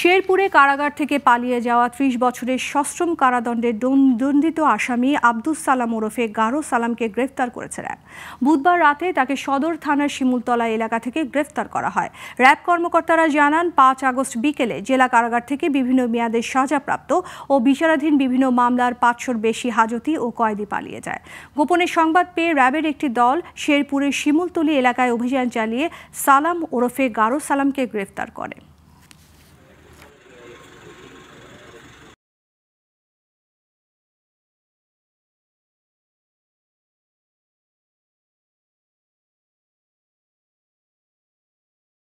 শেরপুরে কারাগার থেকে পালিয়ে যাওয়া ত্রিশ বছরের সশ্রম কারাদণ্ডে দণ্ডিত আসামি আব্দুস সালাম ওরফে গারো সালামকে গ্রেফতার করেছে র্যাব বুধবার রাতে তাকে সদর থানার শিমুলতলা এলাকা থেকে গ্রেফতার করা হয় র্যাব কর্মকর্তারা জানান পাঁচ আগস্ট বিকেলে জেলা কারাগার থেকে বিভিন্ন মেয়াদের সাজাপ্রাপ্ত ও বিচারাধীন বিভিন্ন মামলার পাঁচশোর বেশি হাজতি ও কয়েদি পালিয়ে যায় গোপনে সংবাদ পেয়ে র্যাবের একটি দল শেরপুরের শিমুলতলি এলাকায় অভিযান চালিয়ে সালাম ওরফে গারো সালামকে গ্রেফতার করে